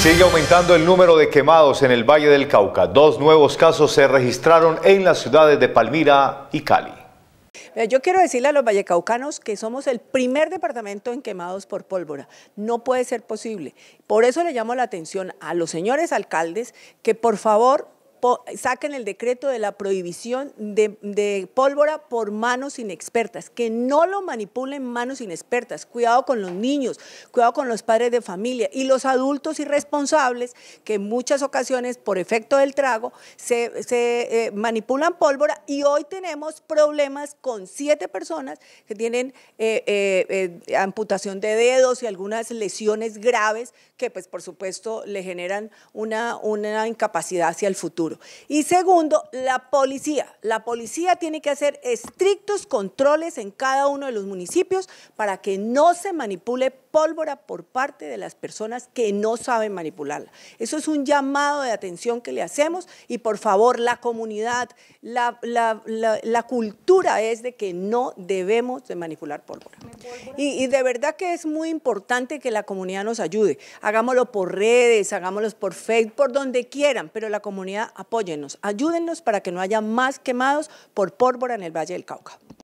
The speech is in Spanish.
Sigue aumentando el número de quemados en el Valle del Cauca. Dos nuevos casos se registraron en las ciudades de Palmira y Cali. Yo quiero decirle a los vallecaucanos que somos el primer departamento en quemados por pólvora. No puede ser posible. Por eso le llamo la atención a los señores alcaldes que por favor saquen el decreto de la prohibición de, pólvora por manos inexpertas, que no lo manipulen manos inexpertas. Cuidado con los niños, cuidado con los padres de familia y los adultos irresponsables que en muchas ocasiones por efecto del trago se, eh, manipulan pólvora y hoy tenemos problemas con siete personas que tienen eh, eh, amputación de dedos y algunas lesiones graves que pues por supuesto le generan una, una incapacidad hacia el futuro. Y segundo, la policía. La policía tiene que hacer estrictos controles en cada uno de los municipios para que no se manipule pólvora por parte de las personas que no saben manipularla. Eso es un llamado de atención que le hacemos y por favor la comunidad, la, cultura es de que no debemos de manipular pólvora. Y, y, de verdad que es muy importante que la comunidad nos ayude. Hagámoslo por redes, hagámoslo por Facebook, por donde quieran, pero la comunidad apóyennos, ayúdennos para que no haya más quemados por pólvora en el Valle del Cauca.